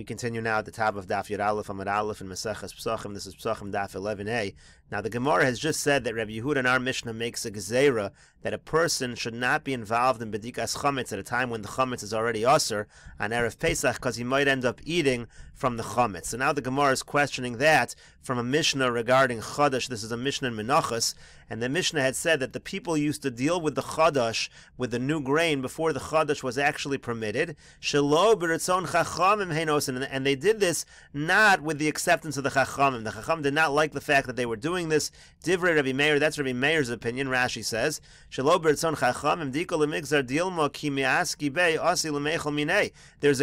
We continue now at the top of Daf Yud Aleph Amud Aleph and Maseches Pesachim. This is Pesachim Daf 11a. Now the Gemara has just said that Rabbi Yehuda in our Mishnah makes a gezerah that a person should not be involved in bedikas chametz at a time when the chametz is already usher on erev Pesach because he might end up eating from the chametz. So now the Gemara is questioning that from a Mishnah regarding chadash. This is a Mishnah in Menachos, and the Mishnah had said that the people used to deal with the chadash, with the new grain, before the chadash was actually permitted. And they did this not with the acceptance of the chachamim. The chachamim did not like the fact that they were doing this. Divrei Rabbi Meir, that's Rabbi Meir's opinion, Rashi says. There's a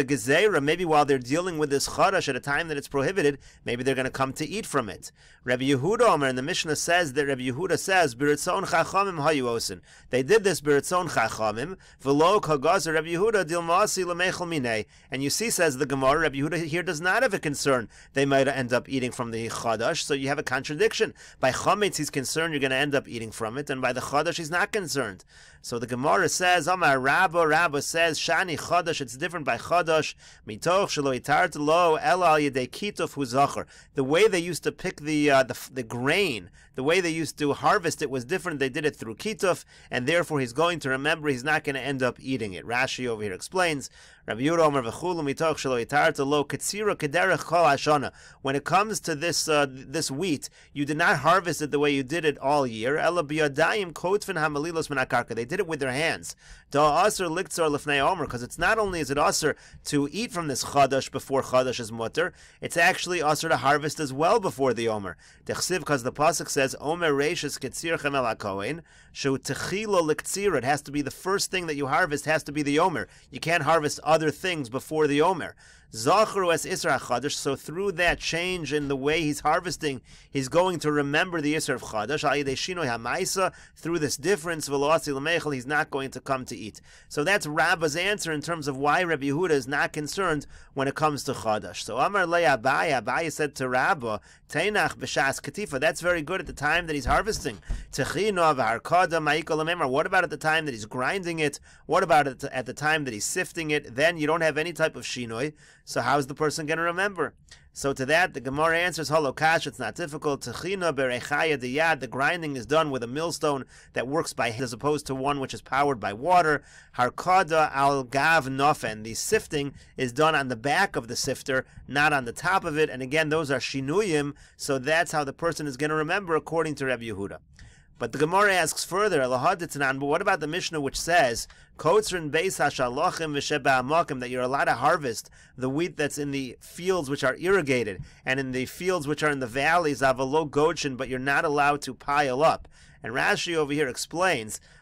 gezerah, maybe while they're dealing with this chadash at a time that it's prohibited, maybe they're going to come to eat from it. Rabbi Yehuda Omer, and the Mishnah says that Rabbi Yehuda says, says, Biritzon Chachamim Hayuosin. They did this Biritzon Chachamim, Rabbi Yehuda Dilmasi And you see, says the Gemara, Rabbi Yehuda here does not have a concern. They might end up eating from the Chadash, so you have a contradiction. By Chametz, he's concerned you're going to end up eating from it, and by the Chadash, he's not concerned. So the Gemara says, Amar Rabba, Rabba says, Shani Chodosh. it's different by Chodosh. Mitoch Shelo Lo El Al Yedei Huzacher. The way they used to pick the, uh, the, the grain, the way they used to harvest it was different. They did it through Kituf, and therefore he's going to remember he's not going to end up eating it. Rashi over here explains, Rabbi Yehuda Omer v'chulu mitoch shelo lo kederech kol hashana. When it comes to this uh, this wheat, you did not harvest it the way you did it all year. Ela biyadayim hamalilos menakarka. They did it with their hands. Da aser liktzar lefnei omer, because it's not only is it aser to eat from this chadash before chadash is mutter, it's actually aser to harvest as well before the omer. Dechsiv, because the pasuk says omer reishis ketzirchem el hakohen shu techilo liktzir. It has to be the first thing that you harvest has to be the omer. You can't harvest other things before the omer. Zachru es Isra Chadash. So through that change in the way he's harvesting, he's going to remember the Isra Shinoi Hamaisa Through this difference, velocity lemechel, he's not going to come to eat. So that's Rabba's answer in terms of why Rabbi Yehuda is not concerned when it comes to Chadash. So Amar Le Abaya, Abaya said to Rabba, Tainach b'shas katifa. That's very good at the time that he's harvesting. What about at the time that he's grinding it? What about at the time that he's sifting it? Then you don't have any type of shinoi. So how's the person going to remember? So to that, the Gemara answers, Holokash, it's not difficult. berechaya the grinding is done with a millstone that works by hand as opposed to one which is powered by water. Harkada al gav nofen, the sifting is done on the back of the sifter, not on the top of it. And again, those are shinuyim, so that's how the person is going to remember according to Reb Yehuda. But the Gemara asks further, but what about the Mishnah which says, that you're allowed to harvest the wheat that's in the fields which are irrigated, and in the fields which are in the valleys, but you're not allowed to pile up. And Rashi over here explains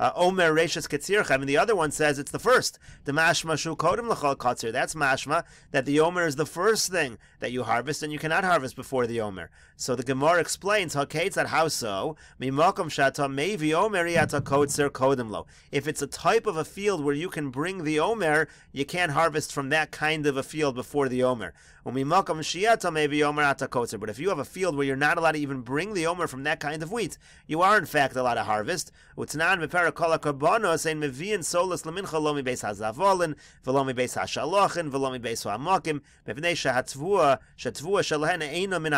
Uh, Omer Reshus I and the other one says it's the first. The mashma shu kodem l'chol katzir. That's mashma that the Omer is the first thing that you harvest, and you cannot harvest before the Omer. So the Gemara explains haketz that how so mimakom shata mevi Omer yata kotzer kodem lo. If it's a type of a field where you can bring the Omer, you can't harvest from that kind of a field before the Omer. Umimakom shiata mevi Omer ata But if you have a field where you're not allowed to even bring the Omer from that kind of wheat, you are in fact allowed to harvest. Utnan Kol Ein HaZavolin HaShalochin Shehatzvua Shalehen Eino Min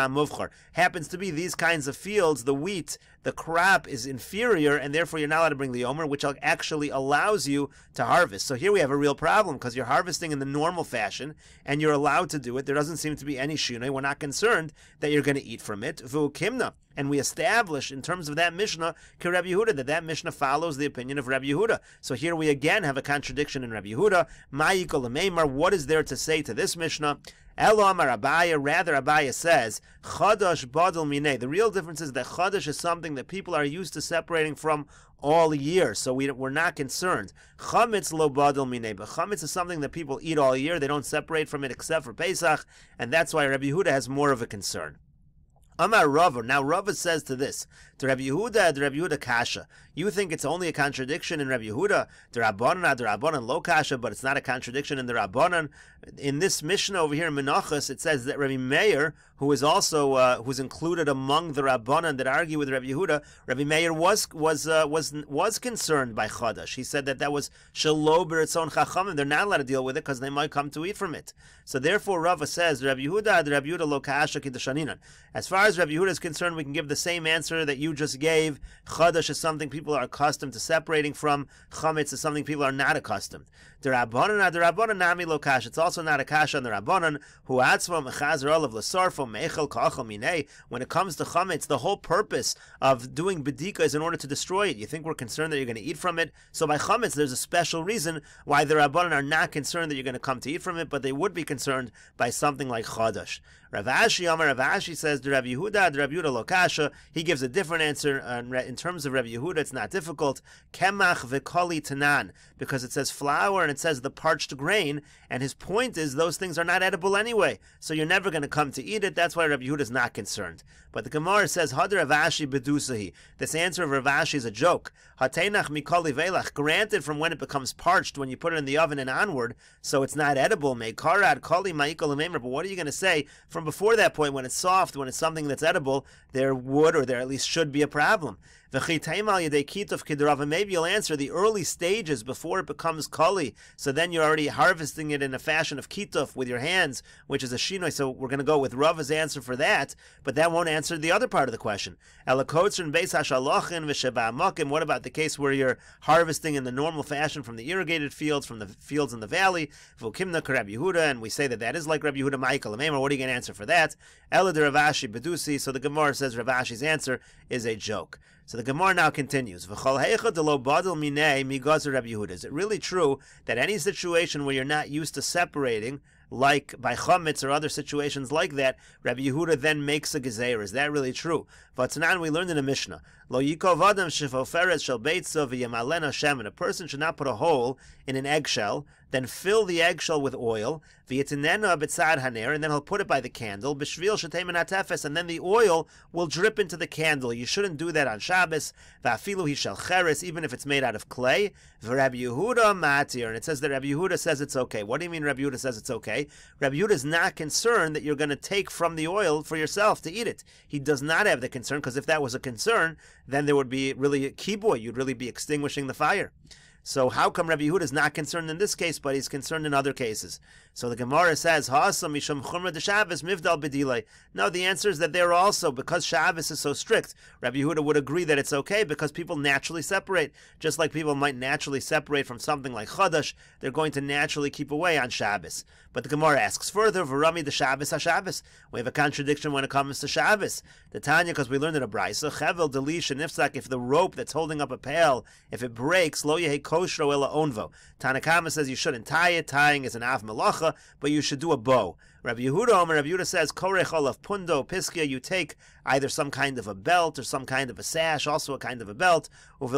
Happens to be these kinds of fields, the wheat the crop is inferior, and therefore you're not allowed to bring the Omer, which actually allows you to harvest. So here we have a real problem because you're harvesting in the normal fashion, and you're allowed to do it. There doesn't seem to be any shunai. We're not concerned that you're going to eat from it. Vukimna. And we establish, in terms of that Mishnah, Rabbi Yehuda, that that Mishnah follows the opinion of Rabbi Yehuda. So here we again have a contradiction in Rabbi Yehuda. Ma'ikol What is there to say to this Mishnah? Elomar Abaya, rather Abaya says, Chadash Badal Mineh. The real difference is that Chadash is something that people are used to separating from all year, so we, we're not concerned. Chametz lo badal mineh, but chametz is something that people eat all year. They don't separate from it except for Pesach, and that's why Rabbi Huda has more of a concern. Amar Rava. Now Rava says to this, to Rabbi Yehuda, the Rabbi Yehuda Kasha. You think it's only a contradiction in Rabbi Yehuda, the Rabbanan, the Rabbanan lo Kasha, but it's not a contradiction in the Rabbanan. In this Mishnah over here in Menachos, it says that Rabbi Meir who is also uh, who's included among the rabbanan that argue with Rabbi Yehuda, Rabbi Meir was was uh, was was concerned by chadash. He said that that was shelo own chachamim. They're not allowed to deal with it because they might come to eat from it. So therefore, Rava says Rabbi Yehuda, Rabbi Yehuda lo ka'asha As far as Rabbi Yehuda is concerned, we can give the same answer that you just gave. Chadash is something people are accustomed to separating from. Chametz is something people are not accustomed. The rabbanan, the rabbanan nami lo It's also not a kasha on the rabbanan who atzvam of Lasar from mechel kachel minei. When it comes to chametz, the whole purpose of doing bedika is in order to destroy it. You think we're concerned that you're going to eat from it? So by chametz, there's a special reason why the rabbanon are not concerned that you're going to come to eat from it, but they would be concerned by something like chadash. Rav Ashi Amar Rav Ashi says the Rav Yehuda, the Rav Yehuda Lokasha. He gives a different answer uh, in terms of Rav Yehuda. It's not difficult. Kemach v'koli tanan because it says flour and it says the parched grain. And his point is those things are not edible anyway, so you're never going to come to eat it. That's why Rav Yehuda is not concerned. But the Gemara says, Had Ravashi bedusahi. This answer of Ravashi is a joke. Hatenach mikoli velach. Granted, from when it becomes parched, when you put it in the oven and onward, so it's not edible. Meikarad koli ma'ikol But what are you going to say from before that point when it's soft, when it's something that's edible? There would, or there at least should be a problem. Maybe you'll answer the early stages before it becomes kali. So then you're already harvesting it in a fashion of kituf with your hands, which is a shinoi. So we're going to go with Rava's answer for that, but that won't answer the other part of the question. What about the case where you're harvesting in the normal fashion from the irrigated fields, from the fields in the valley? And we say that that is like Rabbi Yehuda Michael. What are you going to answer for that? So the Gemara says Ravashi's answer is a joke. So the Gemara now continues. Is it really true that any situation where you're not used to separating, like by chametz or other situations like that, Rabbi Yehuda then makes a gezer? Is that really true? But now we learned in the Mishnah, lo yikov A person should not put a hole in an eggshell then fill the eggshell with oil, v'yitinena b'tzad haner, and then he'll put it by the candle, b'shvil shetemen atefes, and then the oil will drip into the candle. You shouldn't do that on Shabbos, v'afilu shall cheres, even if it's made out of clay, v'Rabbi Yehuda matir, and it says that Rabbi Yehuda says it's okay. What do you mean Rabbi Yehuda says it's okay? Rabbi Yehuda is not concerned that you're going to take from the oil for yourself to eat it. He does not have the concern, because if that was a concern, then there would be really a boy. You'd really be extinguishing the fire. So how come Rabbi Yehuda is not concerned in this case, but he's concerned in other cases? So the Gemara says, "Hasam mishum chumra Shabbos mivdal bedilay." No, the answer is that there also because Shabbos is so strict, Rabbi Yehuda would agree that it's okay because people naturally separate, just like people might naturally separate from something like Chadash, they're going to naturally keep away on Shabbos. But the Gemara asks further, "Varami the Shabbos Shabbos." We have a contradiction when it comes to Shabbos. The Tanya, because we learned in a brayso, chevel delish and if the rope that's holding up a pail, if it breaks, lo yehi koshro ela onvo. Tanakama says you shouldn't tie it. Tying is an av malacha, but you should do a bow. Rabbi Yehuda Omer, Rabbi Yehuda says korech olaf pundo piskia. You take either some kind of a belt or some kind of a sash, also a kind of a belt. But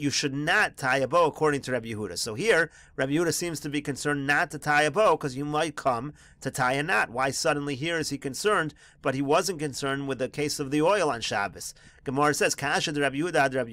you should not tie a bow according to Rabbi Yehuda. So here, Rabbi Yehuda seems to be concerned not to tie a bow because you might come to tie a knot. Why suddenly here is he concerned? But he wasn't concerned with the case of the oil on Shabbos. Gemara says, Kasha de Rabbi Yehuda ad Rabbi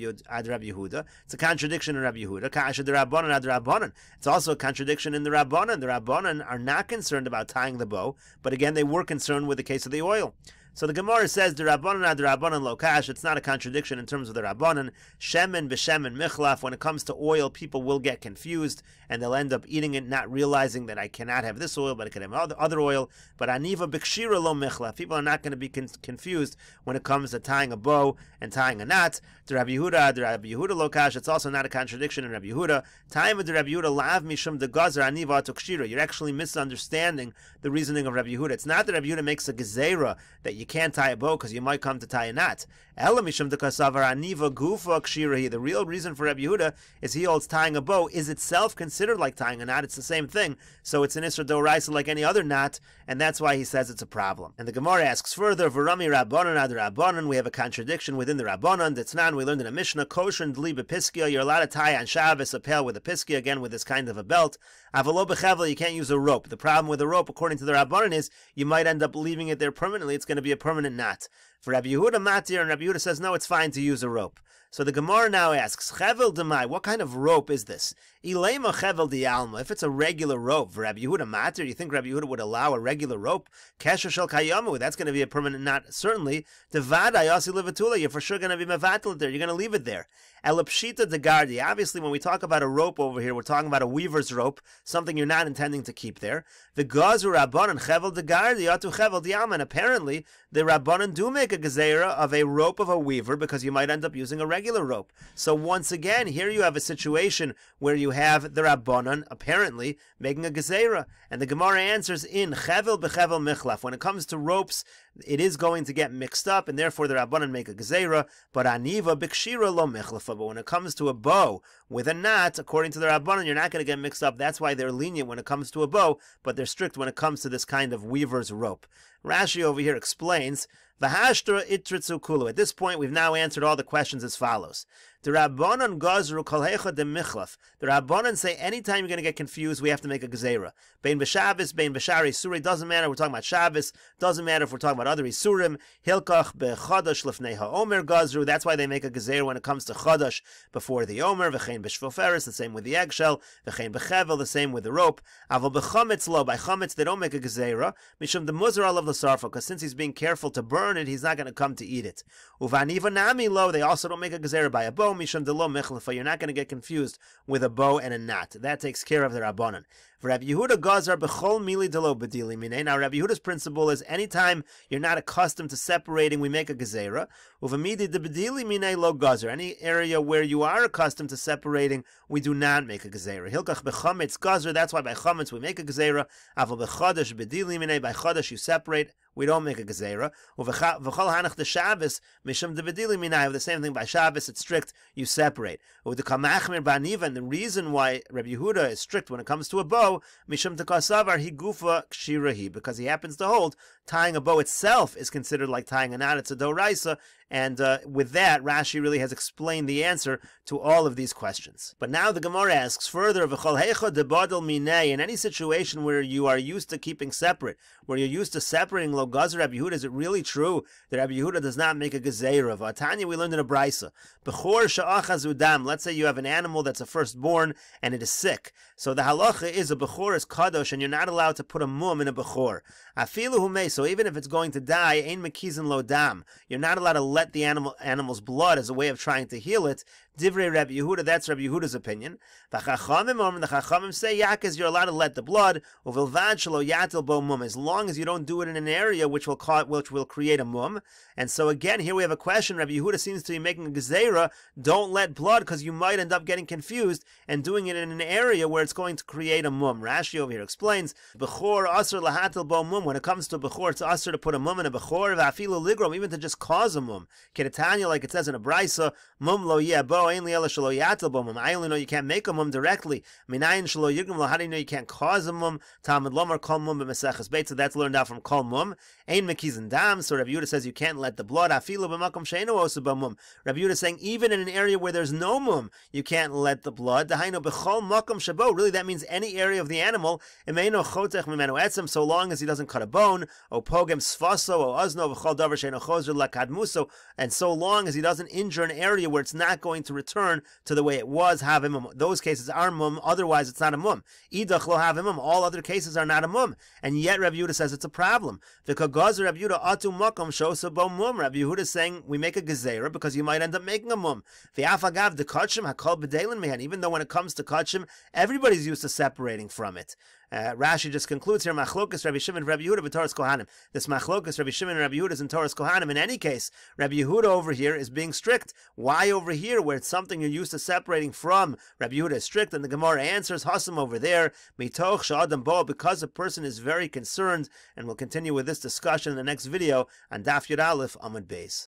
Yehuda. It's a contradiction in Rabbi Yehuda. Kasha de Rabbanan ad Rabbanan. It's also a contradiction in the Rabbanan. The Rabbanan are not concerned about tying the bow, but again, they were concerned with the case of the oil. So the Gemara says the Rabbanan the Rabbanan lokash. It's not a contradiction in terms of the Rabbanan. Shemin b'shemin michlaf. When it comes to oil, people will get confused and they'll end up eating it, not realizing that I cannot have this oil, but I can have other oil. But aniva b'kshira lo michlaf. People are not going to be con- confused when it comes to tying a bow and tying a knot. The Rabbi Yehuda, the Rabbi Yehuda lokash. It's also not a contradiction in Rabbi Yehuda. Time of the Rabbi Yehuda lav mishum de aniva to kshira. You're actually misunderstanding the reasoning of Rabbi Yehuda. It's not that Rabbi Yehuda makes a gezerah that you you can't tie a bow because you might come to tie a knot. de The real reason for Rabbi Yehuda is he holds tying a bow is itself considered like tying a knot. It's the same thing. So it's an Isra Doraisa like any other knot, and that's why he says it's a problem. And the Gemara asks further, Varami Rabbanan ad Rabbonan. We have a contradiction within the Rabbanan. Ditznan, we learned in a Mishnah, kosher and dli You're allowed to tie on Shabbos a pail with a piskia, again with this kind of a belt. Avalo you can't use a rope. The problem with a rope, according to the Rabbonan, is you might end up leaving it there permanently. It's going to be a a permanent knot. For Rabbi Yehuda Matir and Rabbi Yehuda says, no, it's fine to use a rope. So the Gemara now asks, Chevel demai, what kind of rope is this? Ilema chevel alma? if it's a regular rope, Rabbi Yehuda matter, you think Rabbi Yehuda would allow a regular rope? Kesher shel kayamu, that's going to be a permanent knot, certainly. Devada yasi levatula, you're for sure going to be mevatel there, you're going to leave it there. Elapshita gardi. obviously when we talk about a rope over here, we're talking about a weaver's rope, something you're not intending to keep there. The gazu rabbanon chevel degardi, atu chevel alma. and apparently the rabbanon do make a gezeira of a rope of a weaver because you might end up using a regular regular rope. So once again, here you have a situation where you have the Rabbanon apparently making a Gezerah. And the Gemara answers in Chevel Bechevel Michlaf. When it comes to ropes, it is going to get mixed up, and therefore the Rabbanon make a Gezerah. But Aniva Bikshira Lo Michlafa. But when it comes to a bow, with a knot, according to the Rabbanon, you're not going to get mixed up. That's why they're lenient when it comes to a bow, but they're strict when it comes to this kind of weaver's rope. Rashi over here explains, V'hashtra itritsu kulu. At this point, we've now answered all the questions as follows. The Rabbanon gazru kalhecha de michlaf. The Rabbanon say anytime you're going to get confused, we have to make a gezerah. Bein b'Shabbos, bein b'Shari Suri doesn't matter. We're talking about Shabbos. Doesn't matter if we're talking about other Isurim. Hilkach bechadosh lefnei haomer gazru. That's why they make a gezerah when it comes to chadosh before the omer. V'chein b'shfoferes. The same with the eggshell. V'chein b'chevel. The same with the rope. Avol b'chametz lo. By chametz they don't make a gezerah. Mishum the muzral of the sarfa. Because since he's being careful to burn it, he's not going to come to eat it. Uvaniva nami lo. They also don't make a gezerah by a bone. You're not going to get confused with a bow and a knot. That takes care of the rabbanon. Rabbi Yehuda Gazar bechol mili delo bedili mine. Now Rabbi Yehuda's principle is anytime you're not accustomed to separating, we make a gezera. Uvamidi de bedili mine lo gazar. Any area where you are accustomed to separating, we do not make a gezera. Hilkach bechametz gazar. That's why by chametz we make a gezera. Avol bechadash bedili mine. By chadash you separate. We don't make a gezera. Uvechal hanach de Shabbos mishum de bedili minai. The same thing by Shabbos. It's strict. You separate. Uvdekamachmir baniva. And the reason why Rabbi Yehuda is strict when it comes to a bow Lo Mishum Takasavar Higufa Kshirahi, because he happens to hold tying a bow itself is considered like tying a knot. It's a doraisa, and uh, with that, Rashi really has explained the answer to all of these questions. But now the Gemara asks further minay. In any situation where you are used to keeping separate, where you're used to separating logaz or Rabbi is it really true that Rabbi does not make a gazer? of Atanya? We learned in a brisa. Bechor udam. Let's say you have an animal that's a firstborn and it is sick. So the halacha is a bechor is kadosh, and you're not allowed to put a mum in a bechor. Afilu so even if it's going to die, ain't makizin lo dam. You're not allowed to let the animal animal's blood as a way of trying to heal it Divrei Rabbi Yehuda, that's Rabbi Yehuda's opinion. the chachamim say, Yaakaz, you're allowed to let the blood, as long as you don't do it in an area which will, which will create a mum. And so again, here we have a question, Rabbi Yehuda seems to be making a gezerah, don't let blood, because you might end up getting confused and doing it in an area where it's going to create a mum. Rashi over here explains, Bechor asr lahatil bo mum, when it comes to Bechor, it's asr to put a mum in a Bechor, v'afilu ligrom, even to just cause a mum. Kedatanya, like it says in a brisa, mum lo yebo, shelo yatel I only know you can't make a mum directly. Minayin shelo yigum lo. How do you know you can't cause a mum? Talmud lomar kol mum b'meseches beit. So that's learned out from kol mum. Ein and dam. So Rabbi Yehuda says you can't let the blood afilu b'makom sheino osu b'mum. Rabbi Yehuda saying even in an area where there's no mum, you can't let the blood. b'chol makom shabo. Really, that means any area of the animal. Emeino chotech mimenu etzem. So long as he doesn't cut a bone. O pogem sfaso o b'chol davar sheino chozer And so long as he doesn't injure an area where it's not going to return to the way it was have imam. Those cases are mum, otherwise it's not a mum. Idach lo have imam. All other cases are not a mum. And yet Rav Yehuda says it's a problem. V'kagaz Rav Yehuda atu makom shosabo mum. Rav Yehuda is saying we make a gezerah because you might end up making a mum. afagav the kachim hakol b'delin man. Even though when it comes to kachim, everybody's used to separating from it. Uh, Rashi just concludes here, Machlokas Rabbi Shimon Rabbi Yehuda Torah's Kohanim. This Machlokas Rabbi Shimon Rabbi Yehuda is in Torah's Kohanim. In any case, Rabbi Yehuda over here is being strict. Why over here, where it's something you're used to separating from? Rabbi Yehuda is strict, and the Gemara answers Hasim over there, Mitoch Sha'adam Bo, because a person is very concerned, and we'll continue with this discussion in the next video on Daf Yud Aleph Amud Beis.